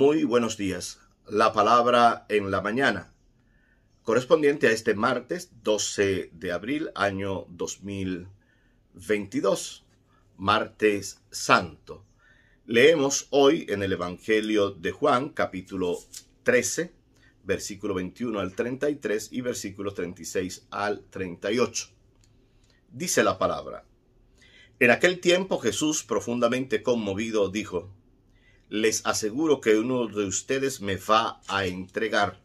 Muy buenos días. La palabra en la mañana, correspondiente a este martes 12 de abril, año 2022, martes santo. Leemos hoy en el Evangelio de Juan, capítulo 13, versículo 21 al 33 y versículo 36 al 38. Dice la palabra. En aquel tiempo Jesús, profundamente conmovido, dijo, les aseguro que uno de ustedes me va a entregar.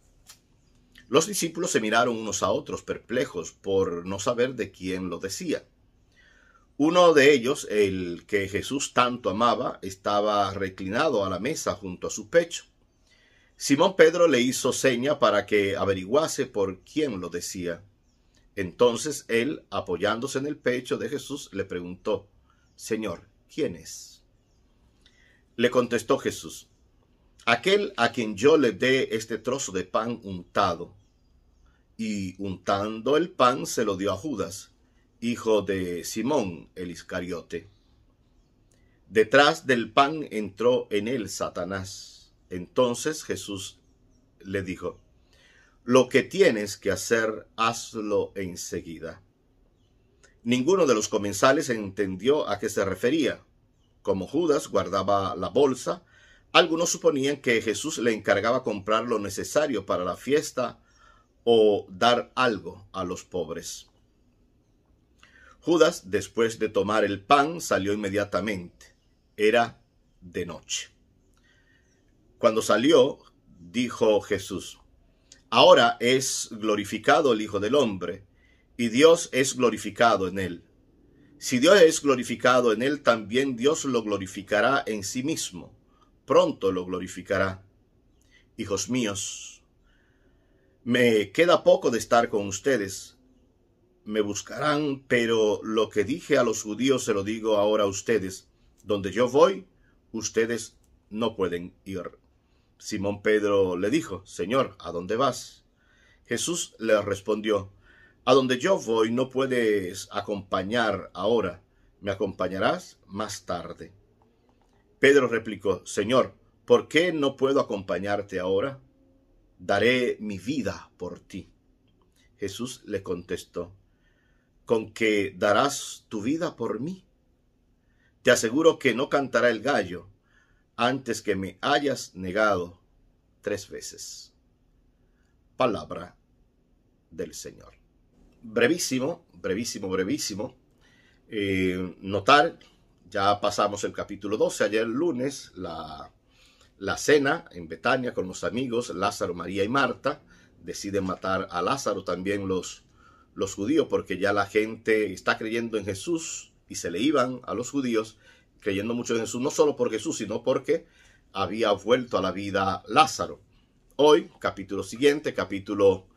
Los discípulos se miraron unos a otros, perplejos por no saber de quién lo decía. Uno de ellos, el que Jesús tanto amaba, estaba reclinado a la mesa junto a su pecho. Simón Pedro le hizo seña para que averiguase por quién lo decía. Entonces él, apoyándose en el pecho de Jesús, le preguntó, Señor, ¿quién es? Le contestó Jesús, aquel a quien yo le dé este trozo de pan untado. Y untando el pan se lo dio a Judas, hijo de Simón el Iscariote. Detrás del pan entró en él Satanás. Entonces Jesús le dijo, lo que tienes que hacer, hazlo enseguida. Ninguno de los comensales entendió a qué se refería como Judas guardaba la bolsa, algunos suponían que Jesús le encargaba comprar lo necesario para la fiesta o dar algo a los pobres. Judas, después de tomar el pan, salió inmediatamente. Era de noche. Cuando salió, dijo Jesús, Ahora es glorificado el Hijo del Hombre, y Dios es glorificado en él. Si Dios es glorificado en él, también Dios lo glorificará en sí mismo. Pronto lo glorificará. Hijos míos, me queda poco de estar con ustedes. Me buscarán, pero lo que dije a los judíos se lo digo ahora a ustedes. Donde yo voy, ustedes no pueden ir. Simón Pedro le dijo, Señor, ¿a dónde vas? Jesús le respondió, a donde yo voy no puedes acompañar ahora, me acompañarás más tarde. Pedro replicó, Señor, ¿por qué no puedo acompañarte ahora? Daré mi vida por ti. Jesús le contestó, ¿con qué darás tu vida por mí? Te aseguro que no cantará el gallo antes que me hayas negado tres veces. Palabra del Señor brevísimo, brevísimo, brevísimo, eh, notar, ya pasamos el capítulo 12, ayer lunes, la, la cena en Betania con los amigos Lázaro, María y Marta, deciden matar a Lázaro también los, los judíos, porque ya la gente está creyendo en Jesús y se le iban a los judíos creyendo mucho en Jesús, no solo por Jesús, sino porque había vuelto a la vida Lázaro. Hoy, capítulo siguiente, capítulo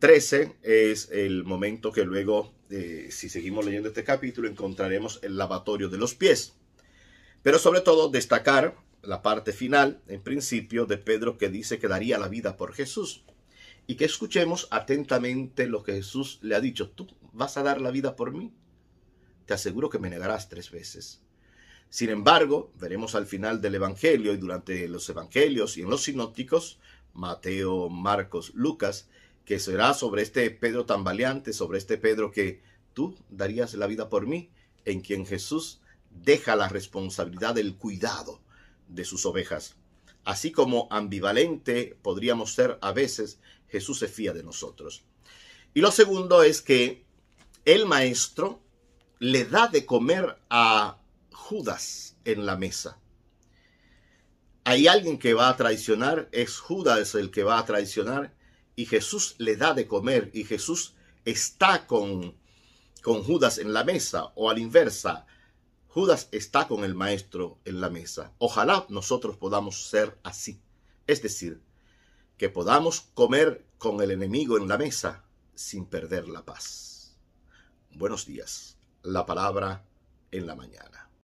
13 es el momento que luego, eh, si seguimos leyendo este capítulo, encontraremos el lavatorio de los pies. Pero sobre todo destacar la parte final, en principio, de Pedro que dice que daría la vida por Jesús. Y que escuchemos atentamente lo que Jesús le ha dicho. ¿Tú vas a dar la vida por mí? Te aseguro que me negarás tres veces. Sin embargo, veremos al final del Evangelio y durante los Evangelios y en los sinópticos, Mateo, Marcos, Lucas, que será sobre este Pedro tambaleante, sobre este Pedro que tú darías la vida por mí, en quien Jesús deja la responsabilidad del cuidado de sus ovejas. Así como ambivalente podríamos ser a veces, Jesús se fía de nosotros. Y lo segundo es que el maestro le da de comer a Judas en la mesa. Hay alguien que va a traicionar, es Judas el que va a traicionar, y Jesús le da de comer y Jesús está con, con Judas en la mesa o a la inversa, Judas está con el maestro en la mesa. Ojalá nosotros podamos ser así. Es decir, que podamos comer con el enemigo en la mesa sin perder la paz. Buenos días. La palabra en la mañana.